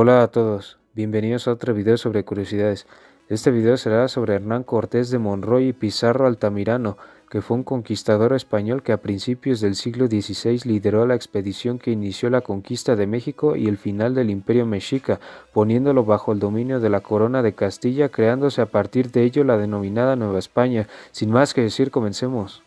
Hola a todos, bienvenidos a otro video sobre curiosidades. Este video será sobre Hernán Cortés de Monroy y Pizarro Altamirano, que fue un conquistador español que a principios del siglo XVI lideró la expedición que inició la conquista de México y el final del imperio mexica, poniéndolo bajo el dominio de la corona de Castilla, creándose a partir de ello la denominada Nueva España. Sin más que decir, comencemos.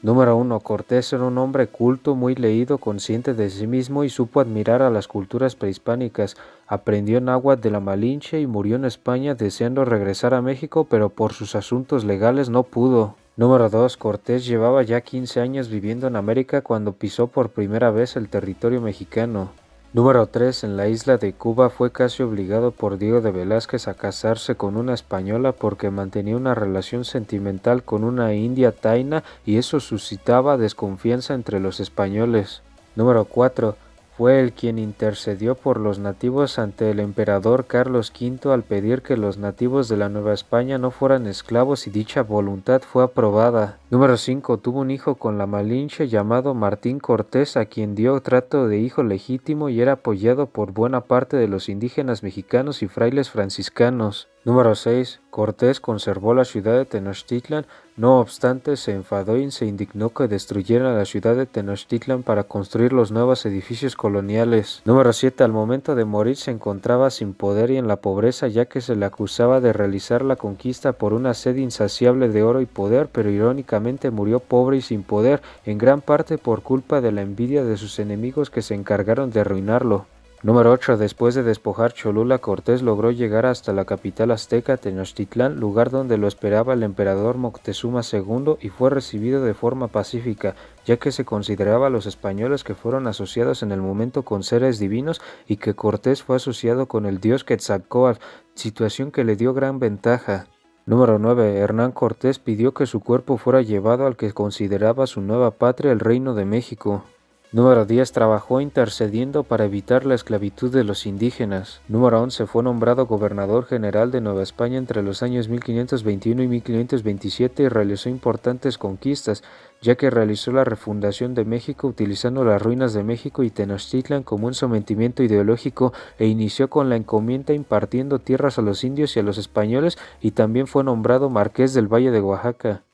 Número 1. Cortés era un hombre culto, muy leído, consciente de sí mismo y supo admirar a las culturas prehispánicas. Aprendió en Aguas de la Malinche y murió en España deseando regresar a México, pero por sus asuntos legales no pudo. Número 2. Cortés llevaba ya 15 años viviendo en América cuando pisó por primera vez el territorio mexicano. Número 3. En la isla de Cuba fue casi obligado por Diego de Velázquez a casarse con una española porque mantenía una relación sentimental con una india taina y eso suscitaba desconfianza entre los españoles. Número 4. Fue el quien intercedió por los nativos ante el emperador Carlos V al pedir que los nativos de la Nueva España no fueran esclavos y dicha voluntad fue aprobada. Número 5. Tuvo un hijo con la Malinche llamado Martín Cortés a quien dio trato de hijo legítimo y era apoyado por buena parte de los indígenas mexicanos y frailes franciscanos. Número 6. Cortés conservó la ciudad de Tenochtitlan, no obstante se enfadó y se indignó que destruyeran la ciudad de Tenochtitlan para construir los nuevos edificios coloniales. Número 7. Al momento de morir se encontraba sin poder y en la pobreza ya que se le acusaba de realizar la conquista por una sed insaciable de oro y poder, pero irónicamente murió pobre y sin poder, en gran parte por culpa de la envidia de sus enemigos que se encargaron de arruinarlo. Número 8. Después de despojar Cholula, Cortés logró llegar hasta la capital azteca, Tenochtitlán, lugar donde lo esperaba el emperador Moctezuma II y fue recibido de forma pacífica, ya que se consideraba a los españoles que fueron asociados en el momento con seres divinos y que Cortés fue asociado con el dios Quetzalcoatl, situación que le dio gran ventaja. Número 9. Hernán Cortés pidió que su cuerpo fuera llevado al que consideraba su nueva patria, el Reino de México. Número 10 trabajó intercediendo para evitar la esclavitud de los indígenas. Número 11 fue nombrado gobernador general de Nueva España entre los años 1521 y 1527 y realizó importantes conquistas, ya que realizó la refundación de México utilizando las ruinas de México y Tenochtitlan como un sometimiento ideológico e inició con la encomienda impartiendo tierras a los indios y a los españoles y también fue nombrado marqués del Valle de Oaxaca.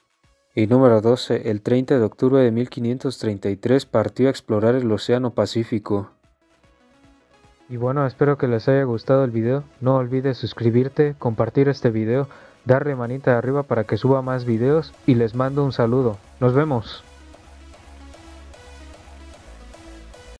Y número 12, el 30 de octubre de 1533 partió a explorar el Océano Pacífico. Y bueno, espero que les haya gustado el video. No olvides suscribirte, compartir este video, darle manita arriba para que suba más videos y les mando un saludo. Nos vemos.